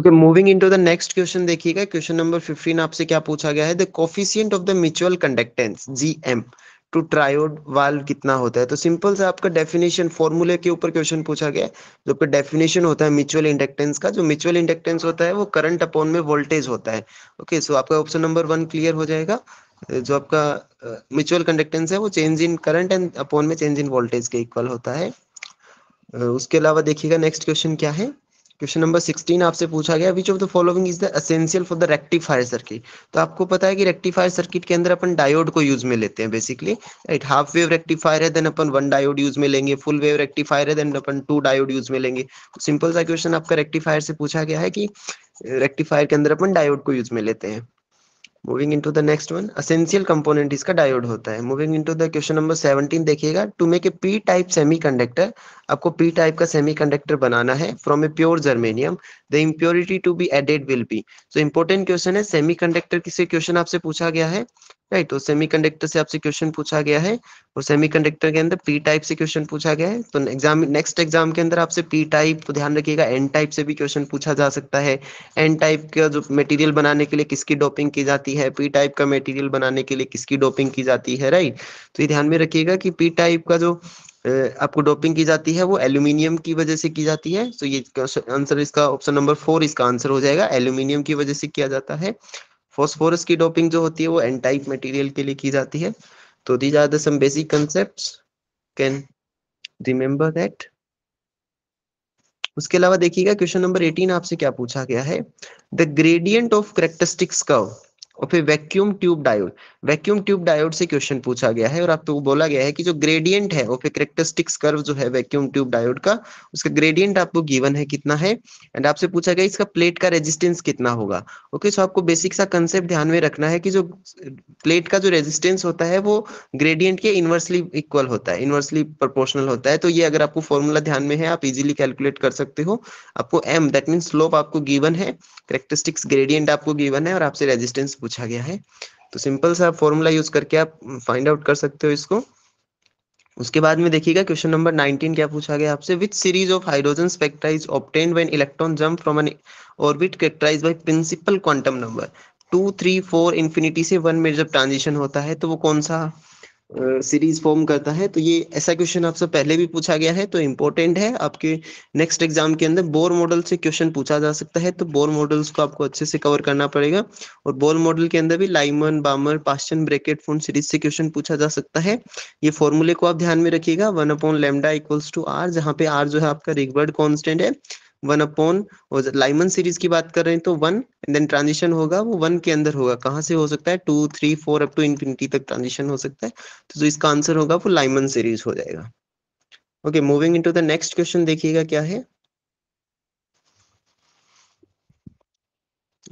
Okay moving into the next question देखिएगा question number 15 आपसे क्या पूछा गया है the coefficient of the mutual conductance GM to triode valve कितना होता है तो सिंपल सा आपका डेफिनेशन फॉर्मूले के ऊपर क्वेश्चन पूछा गया है जो आपका डेफिनेशन होता है म्यूचुअल इंडक्टेंस का जो म्यूचुअल इंडक्टेंस होता है वो करंट अपॉन में वोल्टेज होता है ओके okay, सो so आपका ऑप्शन नंबर वन क्लियर हो जाएगा जो आपका म्यूचुअल uh, कंडक्टेंस है वो change in current and upon में चेंज इन वोल्टेज के इक्वल होता है uh, उसके अलावा देखिएगा नेक्स्ट क्वेश्चन क्या है क्वेश्चन नंबर सिक्सटीन आपसे पूछा गया which of the following is the essential for the rectifier circuit तो आपको पता है कि रेक्टिफायर सर्किट के अंदर अपन डायोड को यूज में लेते हैं basically right half wave rectifier है देन अपन वन डायोड यूज में लेंगे फुल वेव रेक्टिफायर है देन अपन टू डायोड यूज में लेंगे सिंपल सा क्वेश्चन आपका रेक्टिफायर से पूछा गया है कि रेक्टिफायर के अंदर अपन डायोड को यूज में लेते हैं moving into the next one essential component इसका डायोड होता है moving into the question number 17 देखिएगा to make a P type semiconductor आपको पी टाइप का सेमीकंडक्टर बनाना है from a pure germanium the impurity to be added will be so important question है semiconductor किससे क्वेश्चन आपसे पूछा गया है राइट तो सेमीकंडक्टर से आपसे क्वेश्चन पूछा गया है और सेमीकंडक्टर के अंदर पी टाइप से क्वेश्चन पूछा गया है तो एग्जाम नेक्स्ट एग्जाम के अंदर आपसे पी टाइप तो ध्यान रखिएगा एन टाइप से भी क्वेश्चन पूछा जा सकता है एन टाइप का जो मटेरियल बनाने के लिए किसकी डोपिंग की जाती है पी टाइप का मटेरियल बनाने के लिए किसकी डोपिंग की जाती है राइट तो ये ध्यान में रखिएगा कि पी टाइप का जो आपको डोपिंग की जाती है वो एल्यूमिनियम की वजह से की जाती है तो ये आंसर इसका ऑप्शन नंबर फोर इसका आंसर हो जाएगा एल्यूमिनियम की वजह से किया जाता है फॉस्फोरस की डोपिंग जो होती है वो एन टाइप मटेरियल के लिए की जाती है तो these are the some basic concepts can remember that उसके अलावा देखिएगा क्वेश्चन नंबर 18 आपसे क्या पूछा गया है the gradient of characteristics curve और फिर vacuum tube diode vacuum tube diode से क्वेश्चन पूछा गया है और आपको तो बोला गया है कि जो ग्रेडियंट है और फिर करेक्टरिस्टिक्स कर्व जो है वैक्यूम ट्यूब डायोड का उसका ग्रेडियंट आपको गिवन है कितना है एंड आपसे पूछा गया इसका प्लेट का रेजिस्टेंस कितना होगा ओके okay, सो so आपको बेसिक सा कंसेप्ट ध्यान में रखना है कि जो प्लेट का जो रेजिस्टेंस होता है वो ग्रेडियंट के इनवर्सली इक्वल होता है इनवर्सली प्रोपोर्शनल होता है तो ये अगर आपको फॉर्मूला ध्यान में है आप इजिली कैलकुलेट कर सकते हो आपको एम दैट मीन स्लोप आपको गिवन है करेक्टरिस्टिक्स ग्रेडियंट आपको गिवन है और आपसे रेजिस्टेंस पूछा गया है तो सिंपल सा फॉर्मूला यूज करके आप फाइंड आउट कर सकते हो इसको उसके बाद में देखिएगा क्वेश्चन नंबर 19 क्या पूछा गया आपसे which series of hydrogen spectra is obtain when electron jump from N orbit characterise by principal quantum number two three four infinity से वन में जब ट्रांजिशन होता है तो वो कौन सा सीरीज फॉर्म करता है तो ये ऐसा क्वेश्चन आपसे पहले भी पूछा गया है तो इम्पोर्टेंट है आपके नेक्स्ट एग्जाम के अंदर बोर मॉडल से क्वेश्चन पूछा जा सकता है तो बोर मॉडल्स को आपको अच्छे से कवर करना पड़ेगा और बोर मॉडल के अंदर भी Lyman Balmer Paschen Brackett Pfund series से क्वेश्चन पूछा जा सकता है ये फॉर्मूले को आप ध्यान में रखिएगा one upon lambda equals to R जहाँ पे आर जो है आपका रिगवर्ड कॉन्स्टेंट है वन अपॉन और लाइमन सीरीज की बात कर रहे हैं तो वन एंड देन ट्रांजिशन होगा वो वन के अंदर होगा कहाँ से हो सकता है two three four up to infinity तक ट्रांजिशन हो सकता है तो जो इसका आंसर होगा वो लाइमन सीरीज हो जाएगा okay moving into the next question देखिएगा क्या है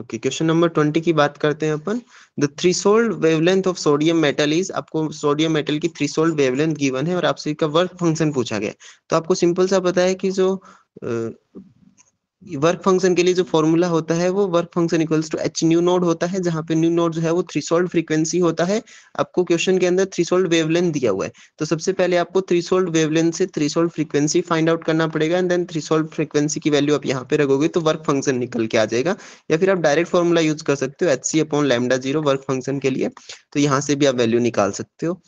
ओके क्वेश्चन नंबर ट्वेंटी की बात करते हैं अपन the threshold wavelength of sodium metal is आपको सोडियम मेटल की थ्री सोल्ड वेवलेंथ गिवन है और आपसे इसका वर्क फंक्शन पूछा गया तो आपको सिंपल सा पता है कि जो वर्क फंक्शन के लिए जो फॉर्मूला होता है वो work function equals to H nu naught होता है जहां पे न्यू नोड जो है वो थ्रीसोल्ड फ्रीक्वेंसी होता है आपको क्वेश्चन के अंदर थ्रीसोल्ड वेवलेंथ दिया हुआ है तो सबसे पहले आपको थ्रीसोल्ड वेवलेंथ से थ्रीसोल्ड फ्रीक्वेंसी फाइंड आउट करना पड़ेगा एंड देन थ्रीसोल्ड फ्रीक्वेंसी की वैल्यू आप यहाँ पे रखोगे तो वर्क फंक्शन निकल के आ जाएगा या फिर आप डायरेक्ट फॉर्मूला यूज कर सकते हो H C upon lambda zero work function के लिए तो यहाँ से भी आप वैल्यू निकाल सकते हो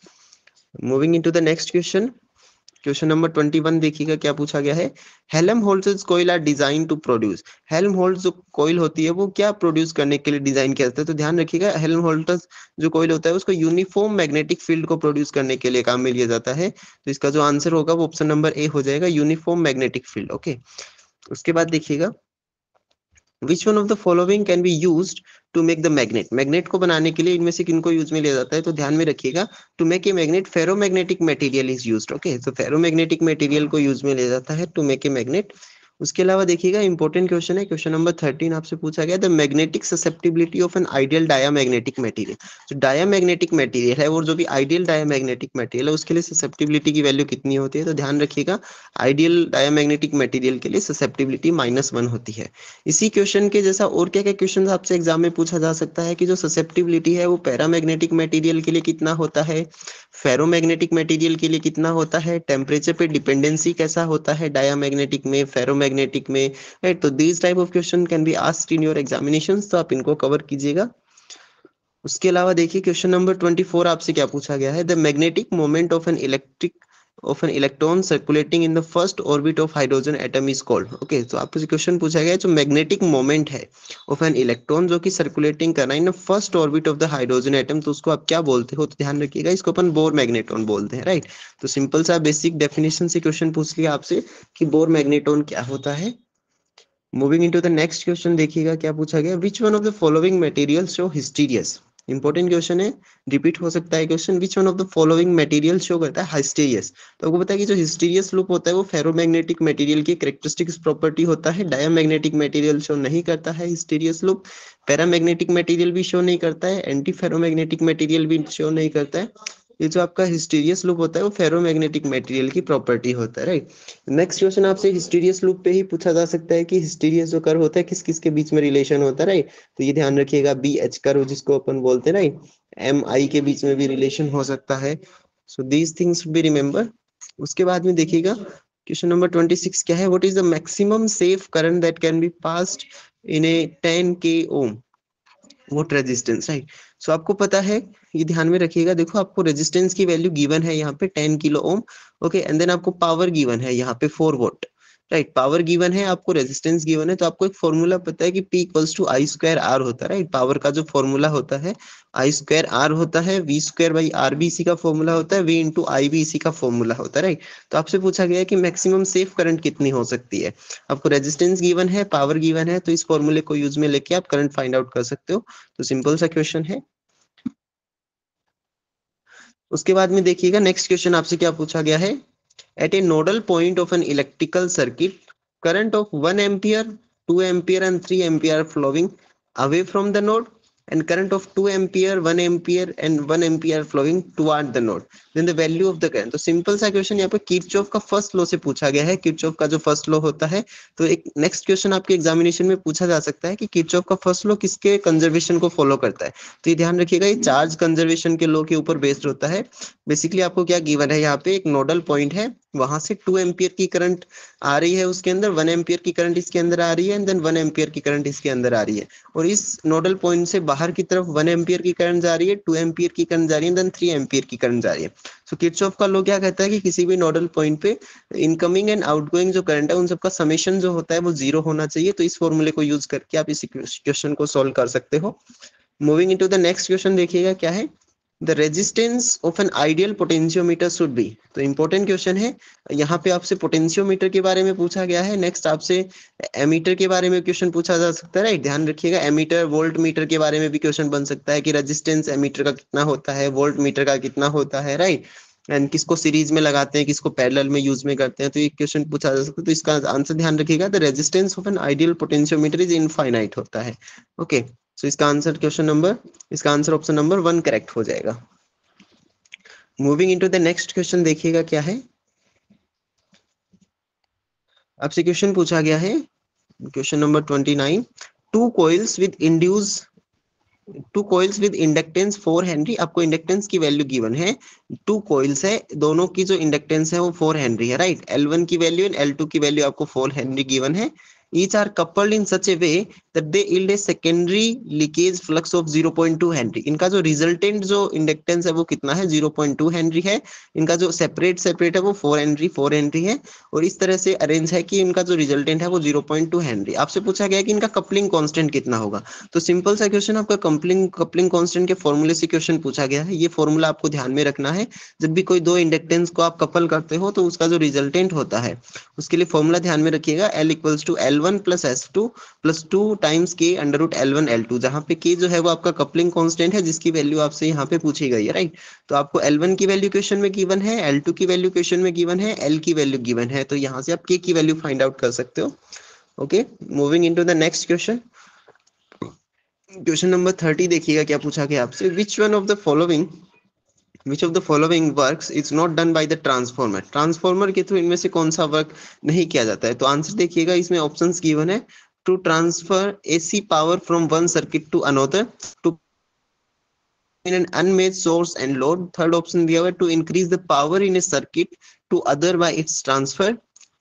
moving in to the next question question number twenty one देखिएगा क्या पूछा गया है Helmholtz coil are design to produce Helmholtz जो कोयल होती है वो क्या प्रोड्यूस करने के लिए डिजाइन किया जाता है तो ध्यान रखिएगा हेलम होल्टस जो कोयल होता है उसको यूनिफॉर्म मैग्नेटिक फील्ड को प्रोड्यूस करने के लिए काम में लिया जाता है तो इसका जो आंसर होगा वो ऑप्शन नंबर ए हो जाएगा यूनिफॉर्म मैग्नेटिक फील्ड ओके उसके बाद देखिएगा which one of the following can be use to make the magnet magnet को बनाने के लिए इनमें से किनको यूज में लिया जाता है तो ध्यान में रखिएगा to make a magnet ferromagnetic material is use okay तो फेरोमैग्नेटिक मटेरियल को यूज में लिया जाता है टू मेक ए मैग्नेट उसके अलावा देखिएगा इंपॉर्टेंट क्वेश्चन है क्वेश्चन नंबर थर्टीन आपसे पूछा गया the magnetic susceptibility of an ideal diamagnetic material जो मैग्नेटिक मेटीरियल है और जो भी आइडियल मैग्नेटिक मेटीरियल है उसके लिए ससेप्टिबिलिटी की वैल्यू कितनी होती है तो ध्यान रखिएगा आइडियल डाया मैग्नेटिक मेटीरियल के लिए ससेप्टिबिलिटी माइनस वन होती है इसी क्वेश्चन के जैसा और क्या क्या क्वेश्चन आपसे एग्जाम में पूछा जा सकता है कि जो ससेप्टिबिलिटी है वो पैरा मैग्नेटिक मेटीरियल के लिए कितना होता है फेरोमैग्नेटिक मटेरियल के लिए कितना होता है टेम्परेचर पे डिपेंडेंसी कैसा होता है डायामैग्नेटिक में फेरोमैग्नेटिक में राइट तो these type of question can be asked in your examination तो आप इनको कवर कीजिएगा उसके अलावा देखिए क्वेश्चन नंबर ट्वेंटी फोर आपसे क्या पूछा गया है the magnetic moment of an electric of an electron circulating in the first orbit of hydrogen atom is called okay तो आपसे क्वेश्चन पूछा गया जो मैग्नेटिक मोमेंट है of an electron जो कि circulating कर रहा है ना first orbit of the hydrogen atom तो उसको आप क्या बोलते हो तो ध्यान रखिएगा इसको अपन बोर मैग्नेट्रॉन बोलते हैं राइट तो सिंपल सा बेसिक डेफिनेशन से क्वेश्चन पूछ लिया आपसे कि बोर मैग्नेट्रॉन क्या होता है moving into the next question देखिएगा क्या पूछा गया which one of the following materials show hysteresis important question है रिपीट हो सकता है question which one of the following material show करता है हाइस्टीरियस तो आपको पता है कि जो हिस्टीरियस लूप होता है वो फेरोमैग्नेटिक मटेरियल की करेक्टरिस्टिक्स प्रॉपर्टी होता है डायमैग्नेटिक मटेरियल शो नहीं करता है हिस्टीरियस लूप पैरामैग्नेटिक मटेरियल भी शो नहीं करता है एंटी फेरोमैग्नेटिक मटेरियल भी शो नहीं करता है ये जो आपका हिस्टीरियस लूप होता है वो फेरोमैग्नेटिक मटेरियल की प्रॉपर्टी होता है राइट नेक्स्ट क्वेश्चन आपसे हिस्टीरियस लूप पे ही पूछा जा सकता है कि हिस्टीरियस जो कर होता है किस किस के बीच में रिलेशन होता है राइट तो ये ध्यान रखिएगा बी एच कर जिसको अपन बोलते हैं राइट एम आई के बीच में भी रिलेशन हो सकता है so these things be remember उसके बाद में देखिएगा क्वेश्चन नंबर ट्वेंटी सिक्स क्या है what is the maximum safe current that can be passed in a ten K ohm watt resistance right so आपको पता है ये ध्यान में रखिएगा देखो आपको रेजिस्टेंस की वैल्यू गिवन है यहाँ पे ten kilo ohm okay and then आपको पावर गिवन है यहाँ पे four watt right power given है आपको रेजिस्टेंस गिवन है तो आपको एक फॉर्मूला पता है कि P equals to I square R होता है राइट पावर का जो फॉर्मूला होता है आई स्क्वायर आर होता है वी स्क्वायर बाई आर बी इसी का फॉर्मूला होता है वी इंटू आई बी इसी का फॉर्मूला होता है राइट तो आपसे पूछा गया है कि मैक्सिमम सेफ करंट कितनी हो सकती है आपको रेजिस्टेंस गिवन है पावर गिवन है तो इस फॉर्मूले को यूज में लेके आप करंट फाइंड आउट कर सकते हो तो सिंपल सा क्वेश्चन है उसके बाद में देखिएगा नेक्स्ट क्वेश्चन आपसे क्या पूछा गया है At a nodal point of an electrical circuit, current of 1 ampere, 2 ampere and 3 ampere flowing away from the node and current of 2 ampere, 1 ampere and 1 ampere flowing toward the node. Then the value of the current तो simple सा question यहाँ पे Kirchhoff का first law से पूछा गया है Kirchhoff का जो फर्स्ट लॉ होता है तो एक नेक्स्ट क्वेश्चन आपके एग्जामिनेशन में पूछा जा सकता है कि किर्चॉफ का फर्स्ट लॉ किसके कंजर्वेशन को फॉलो करता है तो ये ध्यान रखिएगा ये चार्ज कंजर्वेशन के लॉ के ऊपर बेस्ड होता है बेसिकली आपको क्या गिवन है यहाँ पे एक नोडल पॉइंट है वहां से टू एम्पियर की करंट आ रही है उसके अंदर वन एम्पियर की करंट इसके अंदर आ रही है एंड देन वन एम्पियर की करंट इसके अंदर आ रही है और इस नोडल पॉइंट से बाहर की तरफ वन एम्पियर की करंट जा रही है टू एम्पियर की करंट जा रही है देन थ्री एम्पियर की करंट जा रही है सो किड्स ऑफ का लो क्या कहता है कि किसी भी नोडल पॉइंट पे इनकमिंग एंड आउटगोइंग जो करंट है उन सबका समेशन जो होता है वो जीरो होना चाहिए तो इस फॉर्मूले को यूज करके आप इस क्वेश्चन को सॉल्व कर सकते हो moving in to the next question देखिएगा क्या है the resistance of an ideal potentiometer should be तो इम्पोर्टेंट क्वेश्चन है यहाँ पे आपसे पोटेंशियोमीटर के बारे में पूछा गया है नेक्स्ट आपसे एमीटर के बारे में क्वेश्चन पूछा जा सकता है राइट ध्यान रखिएगा एमीटर वोल्ट मीटर के बारे में भी क्वेश्चन बन सकता है कि रेजिस्टेंस एमीटर का कितना होता है वोल्ट मीटर का कितना होता है राइट एंड किसको सीरीज में लगाते हैं किसको पैरेलल में यूज में करते हैं तो ये क्वेश्चन पूछा जा सकता है तो इसका आंसर ध्यान रखिएगा the resistance of an ideal potentiometer is infinite होता है ओके okay. सो इसका आंसर क्वेश्चन नंबर इसका answer option number one correct हो जाएगा moving into the next question देखिएगा क्या है आपसे क्वेश्चन पूछा गया है question number twenty nine two coils with induce two coils with inductance four henry आपको इंडक्टेंस की वैल्यू गिवन है टू कोइल्स है दोनों की जो इंडक्टेंस है वो फोर हेनरी है राइट एल वन की वैल्यू एंड एल टू की वैल्यू आपको फोर हेनरी गिवन है each are coupled in such a way that they yield a secondary leakage flux of 0.2 henry इनका जो रिजल्टेंट जो इंडक्टेंस है वो कितना है 0.2 हेनरी है इनका जो सेपरेट सेपरेट है वो 4 हेनरी 4 हेनरी है और इस तरह से अरेंज है कि इनका जो रिजल्टेंट है वो 0.2 हेनरी आपसे पूछा गया कि इनका कपलिंग कांस्टेंट कितना होगा तो सिंपल सा क्वेश्चन आपका कपलिंग कपलिंग कांस्टेंट के फॉर्मूले से क्वेश्चन पूछा गया है ये फॉर्मूला आपको ध्यान में रखना है जब भी कोई दो इंडक्टेंस को आप कपल करते हो तो उसका जो रिजल्टेंट होता है उसके लिए फॉर्मूला ध्यान में रखिएगा L equals to L one plus S two plus two times K under root L one L two पे के जो है वो आपका कपलिंग कॉन्स्टेंट है जिसकी वैल्यू आपसे यहाँ पे पूछी गई है राइट तो आपको एल वन की वैल्यू क्वेश्चन में गिवन है एल टू की वैल्यू क्वेश्चन में गिवन है एल की वैल्यू गिवन है तो यहाँ से आप के की वैल्यू फाइंड आउट कर सकते हो okay moving in to the next question question number thirty देखिएगा क्या पूछा गया आपसे which one of the following which of the following works is not done by the transformer transformer के थ्रू इनमें से कौन सा वर्क नहीं किया जाता है तो आंसर देखिएगा इसमें ऑप्शंस गिवन है to transfer AC power from one circuit to another to in an unmatched source and load third option we have to increase the power in a circuit to other by its transfer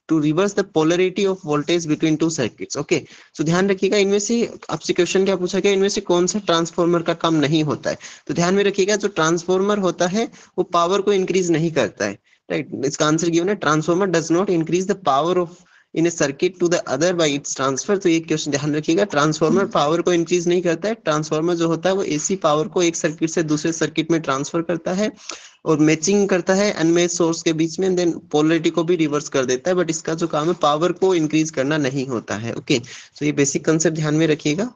to reverse the polarity of voltage between two circuits okay so ध्यान रखिएगा इनमें से आपसे question क्या पूछा गया इनमें से कौन सा ट्रांसफॉर्मर का काम नहीं होता है तो ध्यान में रखिएगा जो ट्रांसफॉर्मर होता है वो पावर को इंक्रीज नहीं करता है राइट इसका आंसर गिवन है transformer does not increase the power of in a circuit to the other by its transfer तो ये क्वेश्चन ध्यान रखिएगा ट्रांसफॉर्मर पावर hmm. को इंक्रीज नहीं करता है ट्रांसफॉर्मर जो होता है वो एसी पावर को एक सर्किट से दूसरे सर्किट में ट्रांसफर करता है और मैचिंग करता है अनमैच सोर्स के बीच में देन पोलरिटी को भी रिवर्स कर देता है बट इसका जो काम है पावर को इंक्रीज करना नहीं होता है ओके okay? सो तो so ये बेसिक कंसेप्ट ध्यान में रखिएगा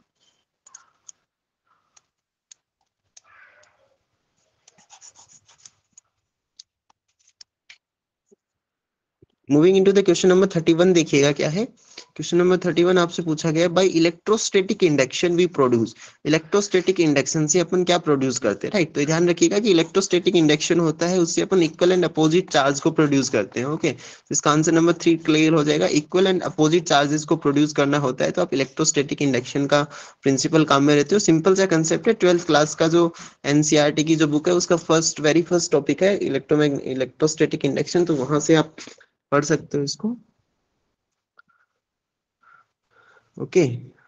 moving into the question number 31 देखिएगा क्या है क्वेश्चन नंबर 31 आपसे पूछा गया by electrostatic induction we produce electrostatic induction से अपन क्या प्रोड्यूस करते हैं राइट तो ध्यान रखिएगा कि इलेक्ट्रोस्टैटिक इंडक्शन होता है उससे अपन इक्वल एंड अपोजिट चार्ज को प्रोड्यूस करते हैं ओके तो इसका आंसर नंबर थ्री क्लियर हो जाएगा इक्वल एंड अपोजिट चार्जेस को प्रोड्यूस करना होता है तो आप इलेक्ट्रोस्टेटिक इंडक्शन का प्रिंसिपल काम में रहते हो सिंपल सा कंसेप्ट है ट्वेल्थ क्लास का जो एनसीआरटी e की जो बुक है उसका फर्स्ट वेरी फर्स्ट टॉपिक है इलेक्ट्रोमैग इलेक्ट्रोस्टेटिक इंडक्शन तो वहां से आप पढ़ सकते हो इसको ओके okay.